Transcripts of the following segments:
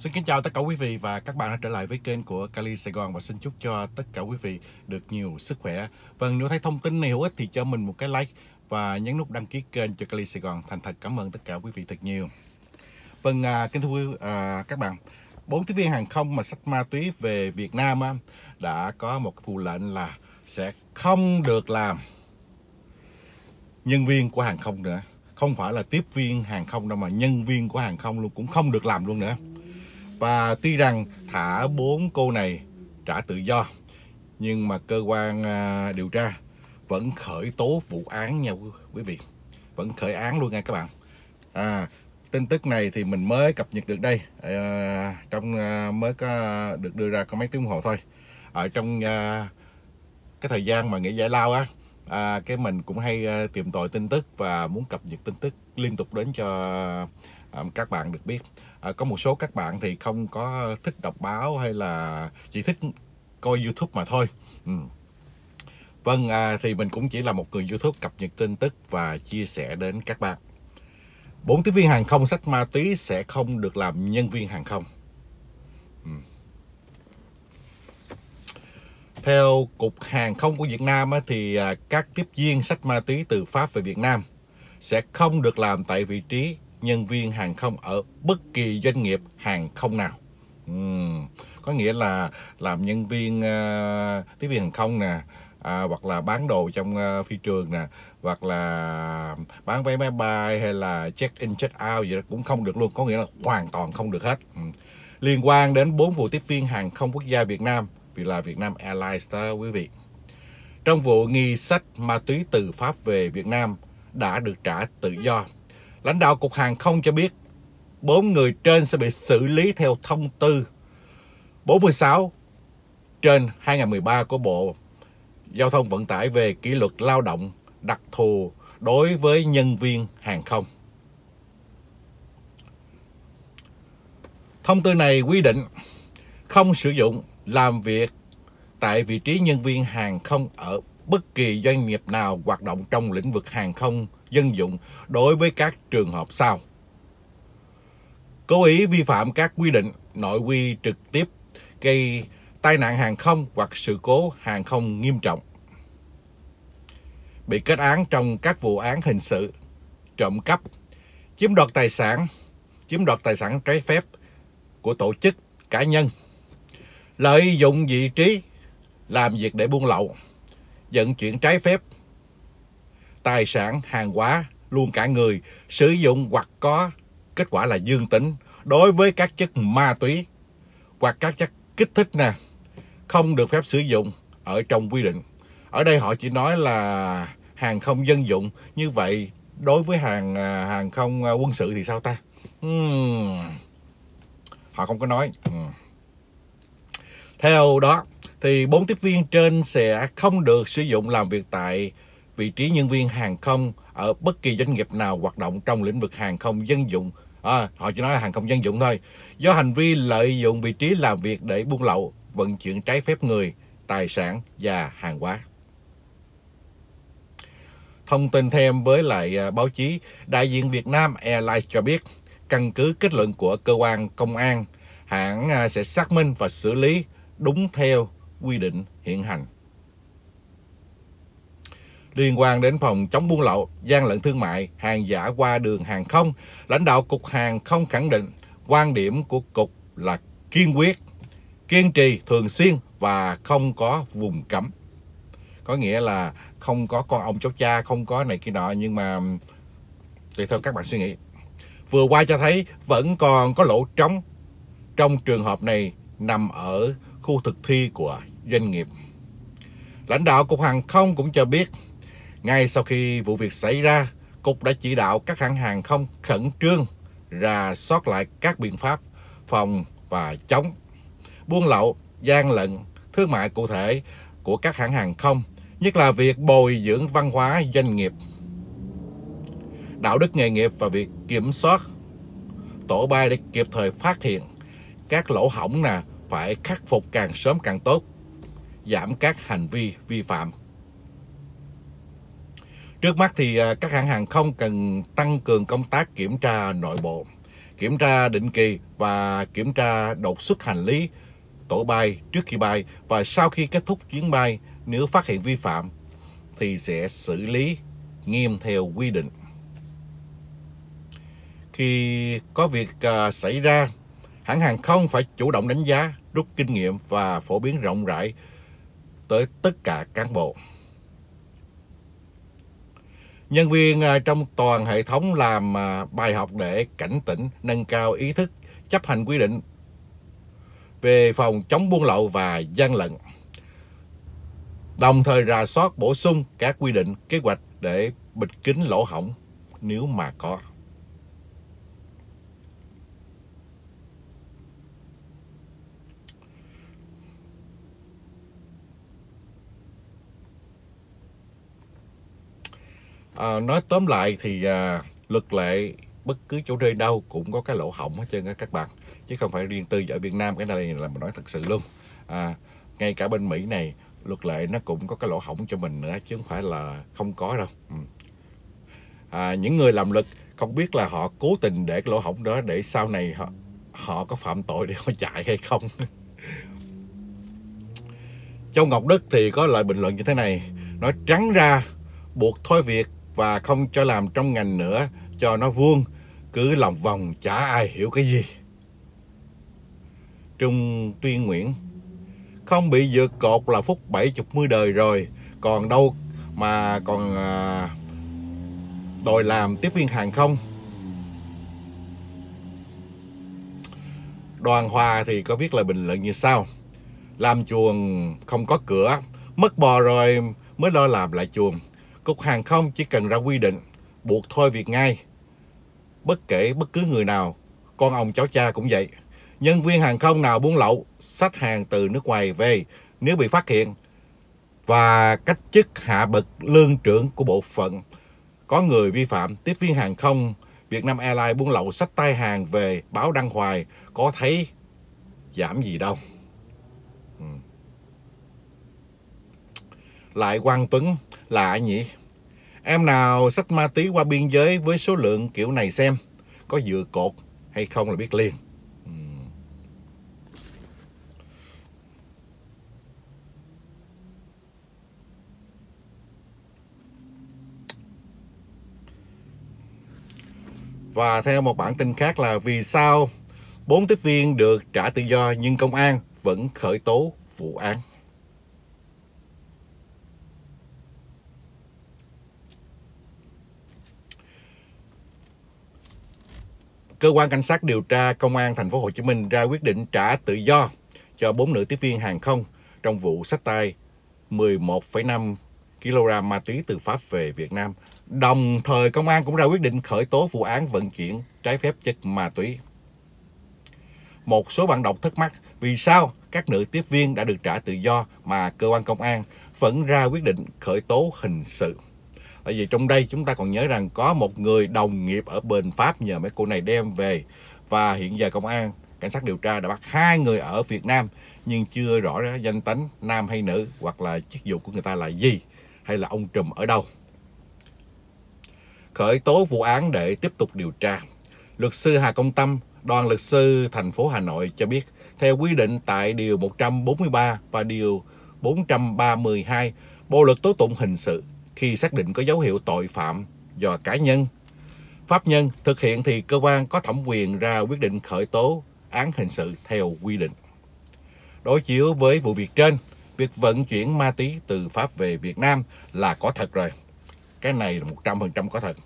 Xin kính chào tất cả quý vị và các bạn đã trở lại với kênh của Cali Sài Gòn và xin chúc cho tất cả quý vị được nhiều sức khỏe. Vâng, nếu thấy thông tin này hữu ích thì cho mình một cái like và nhấn nút đăng ký kênh cho Cali Sài Gòn. Thành thật cảm ơn tất cả quý vị thật nhiều. Vâng, à, kính thưa quý à, các bạn, bốn tiếp viên hàng không mà sách ma túy về Việt Nam á, đã có một cái phụ lệnh là sẽ không được làm nhân viên của hàng không nữa. Không phải là tiếp viên hàng không đâu mà nhân viên của hàng không luôn cũng không được làm luôn nữa. Và tuy rằng thả bốn cô này trả tự do nhưng mà cơ quan à, điều tra vẫn khởi tố vụ án nha quý vị. Vẫn khởi án luôn nha các bạn. À, tin tức này thì mình mới cập nhật được đây à, trong à, mới có được đưa ra có mấy tiếng đồng hồ thôi ở trong à, cái thời gian mà nghỉ giải lao á à, cái mình cũng hay à, tìm tòi tin tức và muốn cập nhật tin tức liên tục đến cho à, các bạn được biết à, có một số các bạn thì không có thích đọc báo hay là chỉ thích coi youtube mà thôi ừ. vâng à, thì mình cũng chỉ là một người youtube cập nhật tin tức và chia sẻ đến các bạn bốn tiếp viên hàng không sách ma túy sẽ không được làm nhân viên hàng không ừ. theo cục hàng không của việt nam thì à, các tiếp viên sách ma túy từ pháp về việt nam sẽ không được làm tại vị trí nhân viên hàng không ở bất kỳ doanh nghiệp hàng không nào uhm. có nghĩa là làm nhân viên uh, tiếp viên hàng không nè à, hoặc là bán đồ trong uh, phi trường nè hoặc là bán vé máy bay hay là check in check out gì đó cũng không được luôn có nghĩa là hoàn toàn không được hết ừ. liên quan đến bốn vụ tiếp viên hàng không quốc gia Việt Nam vì là Việt Nam Airlines đó quý vị trong vụ nghi sách ma túy từ Pháp về Việt Nam đã được trả tự do Lãnh đạo Cục Hàng không cho biết bốn người trên sẽ bị xử lý theo thông tư 46 trên 2013 của Bộ Giao thông Vận tải về kỷ luật lao động đặc thù đối với nhân viên hàng không. Thông tư này quy định không sử dụng làm việc tại vị trí nhân viên hàng không ở bất kỳ doanh nghiệp nào hoạt động trong lĩnh vực hàng không dân dụng đối với các trường hợp sau. Cố ý vi phạm các quy định nội quy trực tiếp gây tai nạn hàng không hoặc sự cố hàng không nghiêm trọng. Bị kết án trong các vụ án hình sự, trộm cắp, chiếm đoạt tài sản, chiếm đoạt tài sản trái phép của tổ chức cá nhân lợi dụng vị trí làm việc để buôn lậu vận chuyển trái phép tài sản, hàng hóa, luôn cả người sử dụng hoặc có kết quả là dương tính đối với các chất ma túy hoặc các chất kích thích nè không được phép sử dụng ở trong quy định. Ở đây họ chỉ nói là hàng không dân dụng như vậy đối với hàng à, hàng không à, quân sự thì sao ta? Hmm. Họ không có nói. Hmm. Theo đó, thì bốn tiếp viên trên sẽ không được sử dụng làm việc tại vị trí nhân viên hàng không ở bất kỳ doanh nghiệp nào hoạt động trong lĩnh vực hàng không dân dụng. À, họ chỉ nói là hàng không dân dụng thôi. Do hành vi lợi dụng vị trí làm việc để buôn lậu, vận chuyển trái phép người, tài sản và hàng hóa. Thông tin thêm với lại à, báo chí, đại diện Việt Nam Airlines cho biết, căn cứ kết luận của cơ quan công an, hãng à, sẽ xác minh và xử lý đúng theo quy định hiện hành. Liên quan đến phòng chống buôn lậu, gian lận thương mại, hàng giả qua đường hàng không, lãnh đạo Cục Hàng không khẳng định quan điểm của Cục là kiên quyết, kiên trì thường xuyên và không có vùng cấm. Có nghĩa là không có con ông cháu cha, không có này kia nọ nhưng mà tùy theo các bạn suy nghĩ. Vừa qua cho thấy vẫn còn có lỗ trống trong trường hợp này nằm ở khu thực thi của doanh nghiệp. Lãnh đạo Cục Hàng không cũng cho biết, ngay sau khi vụ việc xảy ra, Cục đã chỉ đạo các hãng hàng không khẩn trương ra soát lại các biện pháp phòng và chống buôn lậu, gian lận, thương mại cụ thể của các hãng hàng không, nhất là việc bồi dưỡng văn hóa doanh nghiệp, đạo đức nghề nghiệp và việc kiểm soát tổ bay để kịp thời phát hiện các lỗ hỏng nè phải khắc phục càng sớm càng tốt giảm các hành vi vi phạm. Trước mắt thì à, các hãng hàng không cần tăng cường công tác kiểm tra nội bộ, kiểm tra định kỳ và kiểm tra đột xuất hành lý, tổ bay trước khi bay và sau khi kết thúc chuyến bay nếu phát hiện vi phạm thì sẽ xử lý nghiêm theo quy định. Khi có việc à, xảy ra, hãng hàng không phải chủ động đánh giá, rút kinh nghiệm và phổ biến rộng rãi tới tất cả cán bộ. Nhân viên à, trong toàn hệ thống làm à, bài học để cảnh tỉnh, nâng cao ý thức, chấp hành quy định về phòng chống buôn lậu và gian lận. Đồng thời rà soát bổ sung các quy định kế hoạch để bịt kín lỗ hỏng nếu mà có. à, nói tóm lại thì à, luật lệ bất cứ chỗ nơi đâu cũng có cái lỗ hổng hết trơn á các bạn chứ không phải riêng tư ở Việt Nam cái này là mình nói thật sự luôn à, ngay cả bên Mỹ này luật lệ nó cũng có cái lỗ hổng cho mình nữa chứ không phải là không có đâu ừ. à, những người làm luật không biết là họ cố tình để cái lỗ hổng đó để sau này họ họ có phạm tội để họ chạy hay không Châu Ngọc Đức thì có lời bình luận như thế này nói trắng ra buộc thôi việc và không cho làm trong ngành nữa cho nó vuông cứ lòng vòng chả ai hiểu cái gì Trung tuyên nguyện không bị vượt cột là phút bảy chục mươi đời rồi còn đâu mà còn à, đòi làm tiếp viên hàng không Đoàn Hòa thì có viết lời bình luận như sau Làm chuồng không có cửa Mất bò rồi mới lo làm lại chuồng Cục hàng không chỉ cần ra quy định buộc thôi việc ngay. Bất kể bất cứ người nào, con ông cháu cha cũng vậy. Nhân viên hàng không nào buôn lậu, sách hàng từ nước ngoài về nếu bị phát hiện và cách chức hạ bậc lương trưởng của bộ phận. Có người vi phạm, tiếp viên hàng không Việt Nam Airlines buôn lậu sách tay hàng về báo đăng hoài có thấy giảm gì đâu. Ừ. Lại Quang Tuấn là ai nhỉ? Em nào sách ma túy qua biên giới với số lượng kiểu này xem có dựa cột hay không là biết liền. Và theo một bản tin khác là vì sao bốn tiếp viên được trả tự do nhưng công an vẫn khởi tố vụ án. cơ quan cảnh sát điều tra công an thành phố Hồ Chí Minh ra quyết định trả tự do cho bốn nữ tiếp viên hàng không trong vụ sách tay 11,5 kg ma túy từ Pháp về Việt Nam. Đồng thời công an cũng ra quyết định khởi tố vụ án vận chuyển trái phép chất ma túy. Một số bạn đọc thắc mắc vì sao các nữ tiếp viên đã được trả tự do mà cơ quan công an vẫn ra quyết định khởi tố hình sự. Tại vì trong đây chúng ta còn nhớ rằng có một người đồng nghiệp ở bên Pháp nhờ mấy cô này đem về và hiện giờ công an cảnh sát điều tra đã bắt hai người ở Việt Nam nhưng chưa rõ ra danh tính nam hay nữ hoặc là chức vụ của người ta là gì hay là ông trùm ở đâu. Khởi tố vụ án để tiếp tục điều tra. Luật sư Hà Công Tâm, đoàn luật sư thành phố Hà Nội cho biết theo quy định tại điều 143 và điều 432 Bộ luật tố tụng hình sự khi xác định có dấu hiệu tội phạm do cá nhân, pháp nhân thực hiện thì cơ quan có thẩm quyền ra quyết định khởi tố án hình sự theo quy định. Đối chiếu với vụ việc trên, việc vận chuyển ma túy từ Pháp về Việt Nam là có thật rồi. Cái này là 100% có thật.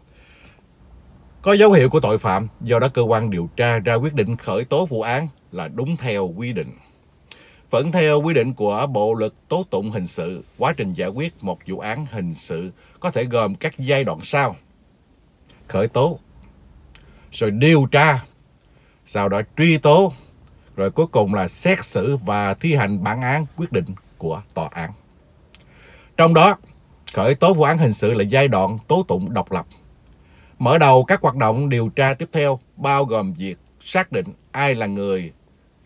Có dấu hiệu của tội phạm, do đó cơ quan điều tra ra quyết định khởi tố vụ án là đúng theo quy định. Vẫn theo quy định của Bộ luật tố tụng hình sự, quá trình giải quyết một vụ án hình sự có thể gồm các giai đoạn sau. Khởi tố, rồi điều tra, sau đó truy tố, rồi cuối cùng là xét xử và thi hành bản án quyết định của tòa án. Trong đó, khởi tố vụ án hình sự là giai đoạn tố tụng độc lập. Mở đầu các hoạt động điều tra tiếp theo bao gồm việc xác định ai là người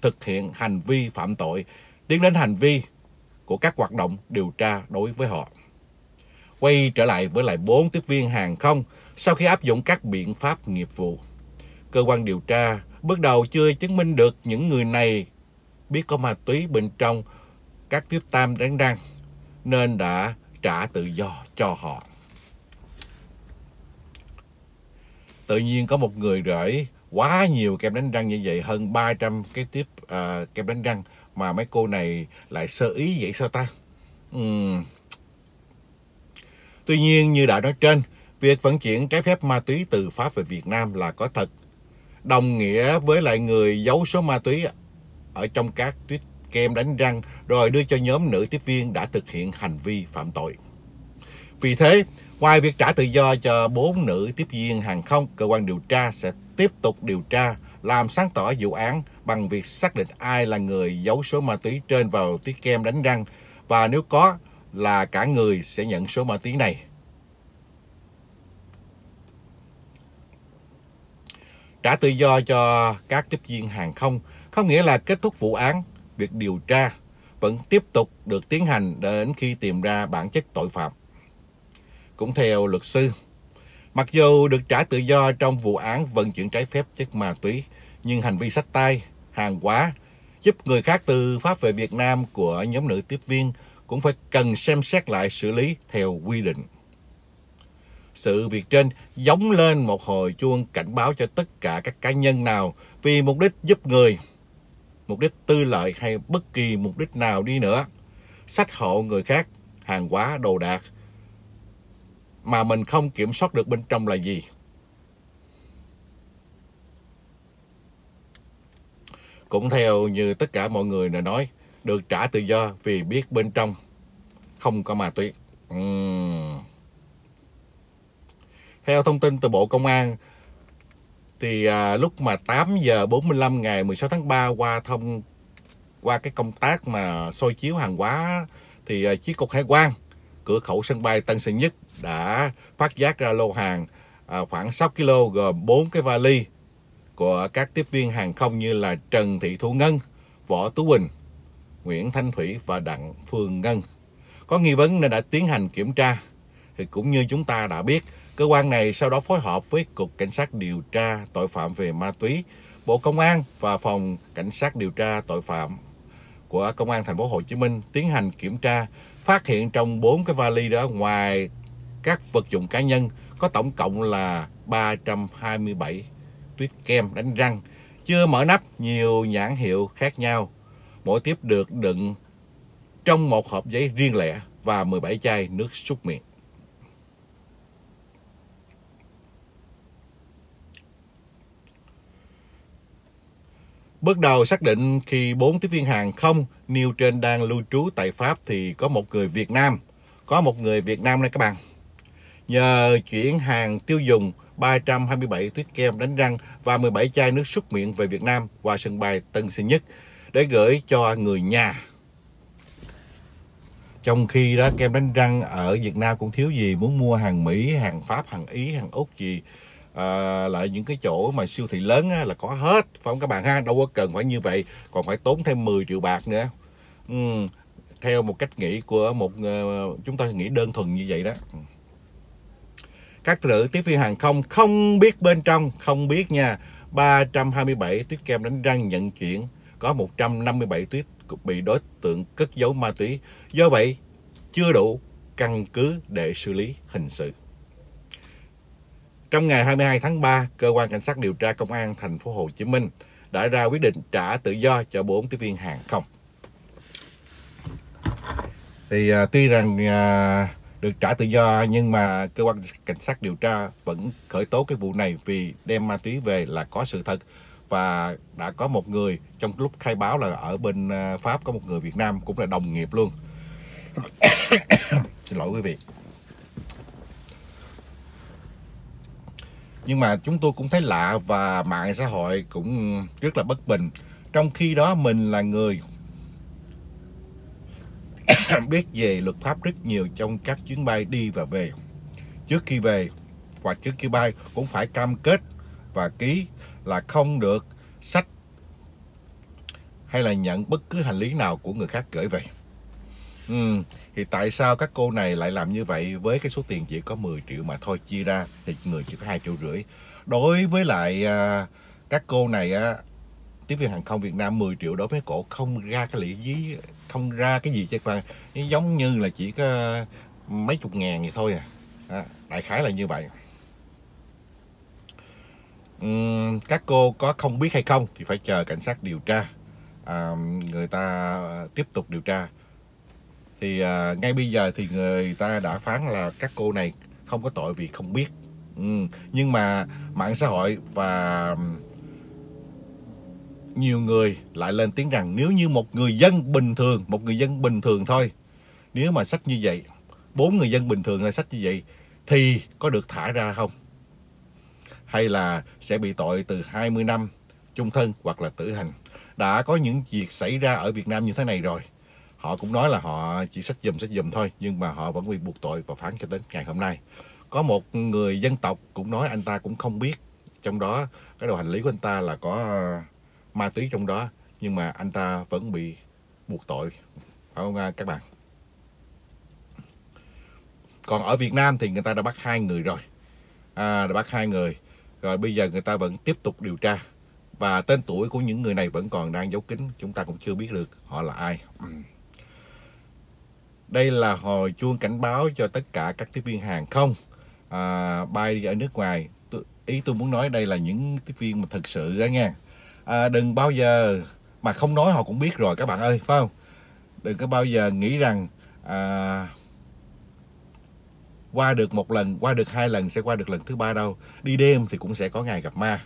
thực hiện hành vi phạm tội, tiến đến hành vi của các hoạt động điều tra đối với họ. Quay trở lại với lại 4 tiếp viên hàng không sau khi áp dụng các biện pháp nghiệp vụ. Cơ quan điều tra bước đầu chưa chứng minh được những người này biết có ma túy bên trong các tiếp tam đáng răng nên đã trả tự do cho họ. Tự nhiên có một người rể quá nhiều kem đánh răng như vậy hơn 300 cái tiếp uh, à, kem đánh răng mà mấy cô này lại sơ ý vậy sao ta uhm. tuy nhiên như đã nói trên việc vận chuyển trái phép ma túy từ Pháp về Việt Nam là có thật đồng nghĩa với lại người giấu số ma túy ở trong các tuyết kem đánh răng rồi đưa cho nhóm nữ tiếp viên đã thực hiện hành vi phạm tội vì thế Ngoài việc trả tự do cho bốn nữ tiếp viên hàng không, cơ quan điều tra sẽ tiếp tục điều tra làm sáng tỏ vụ án bằng việc xác định ai là người giấu số ma túy trên vào tiết kem đánh răng và nếu có là cả người sẽ nhận số ma túy này. Trả tự do cho các tiếp viên hàng không không nghĩa là kết thúc vụ án, việc điều tra vẫn tiếp tục được tiến hành đến khi tìm ra bản chất tội phạm. Cũng theo luật sư, mặc dù được trả tự do trong vụ án vận chuyển trái phép chất ma túy, nhưng hành vi sách tay, hàng quá, giúp người khác từ Pháp về Việt Nam của nhóm nữ tiếp viên cũng phải cần xem xét lại xử lý theo quy định. Sự việc trên giống lên một hồi chuông cảnh báo cho tất cả các cá nhân nào vì mục đích giúp người, mục đích tư lợi hay bất kỳ mục đích nào đi nữa. Sách hộ người khác, hàng quá, đồ đạc mà mình không kiểm soát được bên trong là gì. Cũng theo như tất cả mọi người đã nói, được trả tự do vì biết bên trong không có ma túy. Uhm. Theo thông tin từ Bộ Công an, thì à, lúc mà 8 giờ 45 ngày 16 tháng 3 qua thông qua cái công tác mà soi chiếu hàng hóa thì à, chiếc cục hải quan cửa khẩu sân bay Tân Sơn Nhất đã phát giác ra lô hàng à, khoảng 6 kg gồm 4 cái vali của các tiếp viên hàng không như là Trần Thị Thu Ngân, Võ Tú Quỳnh, Nguyễn Thanh Thủy và Đặng Phương Ngân. Có nghi vấn nên đã tiến hành kiểm tra. Thì cũng như chúng ta đã biết, cơ quan này sau đó phối hợp với Cục Cảnh sát điều tra tội phạm về ma túy, Bộ Công an và Phòng Cảnh sát điều tra tội phạm của Công an thành phố Hồ Chí Minh tiến hành kiểm tra, phát hiện trong 4 cái vali đó ngoài các vật dụng cá nhân có tổng cộng là 327 tuyết kem đánh răng chưa mở nắp nhiều nhãn hiệu khác nhau. Mỗi tiếp được đựng trong một hộp giấy riêng lẻ và 17 chai nước súc miệng. Bước đầu xác định khi bốn tiếp viên hàng không nêu trên đang lưu trú tại Pháp thì có một người Việt Nam. Có một người Việt Nam đây các bạn nhờ chuyển hàng tiêu dùng 327 tuyết kem đánh răng và 17 chai nước súc miệng về Việt Nam qua sân bay Tân Sơn Nhất để gửi cho người nhà. Trong khi đó kem đánh răng ở Việt Nam cũng thiếu gì, muốn mua hàng Mỹ, hàng Pháp, hàng Ý, hàng Úc gì à, lại những cái chỗ mà siêu thị lớn á, là có hết phải không các bạn ha đâu có cần phải như vậy còn phải tốn thêm 10 triệu bạc nữa uhm, theo một cách nghĩ của một ờ, chúng ta nghĩ đơn thuần như vậy đó các nữ tiếp viên hàng không không biết bên trong, không biết nha. 327 tuyết kem đánh răng nhận chuyển, có 157 tuyết bị đối tượng cất giấu ma túy. Do vậy, chưa đủ căn cứ để xử lý hình sự. Trong ngày 22 tháng 3, cơ quan cảnh sát điều tra công an thành phố Hồ Chí Minh đã ra quyết định trả tự do cho 4 tiếp viên hàng không. Thì à, tuy rằng à, được trả tự do nhưng mà cơ quan cảnh sát điều tra vẫn khởi tố cái vụ này vì đem ma túy về là có sự thật và đã có một người trong lúc khai báo là ở bên à, Pháp có một người Việt Nam cũng là đồng nghiệp luôn. Xin lỗi quý vị. Nhưng mà chúng tôi cũng thấy lạ và mạng xã hội cũng rất là bất bình. Trong khi đó mình là người biết về luật pháp rất nhiều trong các chuyến bay đi và về. Trước khi về và trước khi bay cũng phải cam kết và ký là không được sách hay là nhận bất cứ hành lý nào của người khác gửi về. Ừ, thì tại sao các cô này lại làm như vậy với cái số tiền chỉ có 10 triệu mà thôi chia ra thì người chỉ có hai triệu rưỡi. Đối với lại à, các cô này á, tiếp viên hàng không Việt Nam 10 triệu đối với cổ không ra cái lĩ dí không ra cái gì chứ bạn giống như là chỉ có mấy chục ngàn thì thôi à, đại khái là như vậy các cô có không biết hay không thì phải chờ cảnh sát điều tra à, người ta tiếp tục điều tra thì à, ngay bây giờ thì người ta đã phán là các cô này không có tội vì không biết uhm, nhưng mà mạng xã hội và nhiều người lại lên tiếng rằng nếu như một người dân bình thường, một người dân bình thường thôi, nếu mà sách như vậy, bốn người dân bình thường là sách như vậy, thì có được thả ra không? Hay là sẽ bị tội từ 20 năm chung thân hoặc là tử hình? Đã có những việc xảy ra ở Việt Nam như thế này rồi. Họ cũng nói là họ chỉ sách dùm sách dùm thôi, nhưng mà họ vẫn bị buộc tội và phán cho đến ngày hôm nay. Có một người dân tộc cũng nói anh ta cũng không biết trong đó cái đồ hành lý của anh ta là có ma túy trong đó nhưng mà anh ta vẫn bị buộc tội phải không à, các bạn còn ở Việt Nam thì người ta đã bắt hai người rồi à, đã bắt hai người rồi bây giờ người ta vẫn tiếp tục điều tra và tên tuổi của những người này vẫn còn đang giấu kín chúng ta cũng chưa biết được họ là ai đây là hồi chuông cảnh báo cho tất cả các tiếp viên hàng không à, bay đi ở nước ngoài ý tôi muốn nói đây là những tiếp viên mà thật sự đó nha à, đừng bao giờ mà không nói họ cũng biết rồi các bạn ơi phải không đừng có bao giờ nghĩ rằng à, qua được một lần qua được hai lần sẽ qua được lần thứ ba đâu đi đêm thì cũng sẽ có ngày gặp ma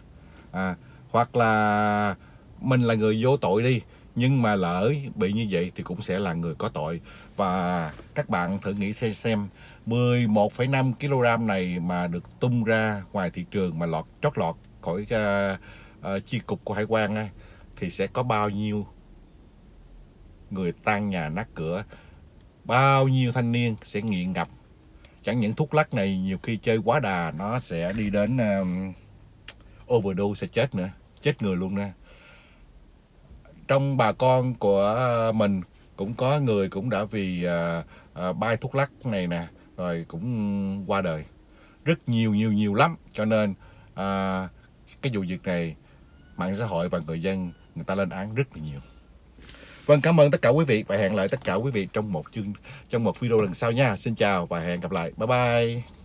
à, hoặc là mình là người vô tội đi nhưng mà lỡ bị như vậy thì cũng sẽ là người có tội và các bạn thử nghĩ xem xem 11,5 kg này mà được tung ra ngoài thị trường mà lọt trót lọt khỏi uh, uh, chi cục của hải quan uh, thì sẽ có bao nhiêu người tan nhà nát cửa bao nhiêu thanh niên sẽ nghiện ngập chẳng những thuốc lắc này nhiều khi chơi quá đà nó sẽ đi đến uh, overdose sẽ chết nữa chết người luôn nè trong bà con của ờ, mình cũng có người cũng đã vì uh, ờ, uh, bay thuốc lắc này nè rồi cũng qua đời rất nhiều nhiều nhiều lắm cho nên uh, cái vụ việc này mạng xã hội và người dân người ta lên án rất là nhiều vâng cảm ơn tất cả quý vị và hẹn lại tất cả quý vị trong một chương trong một video lần sau nha xin chào và hẹn gặp lại bye bye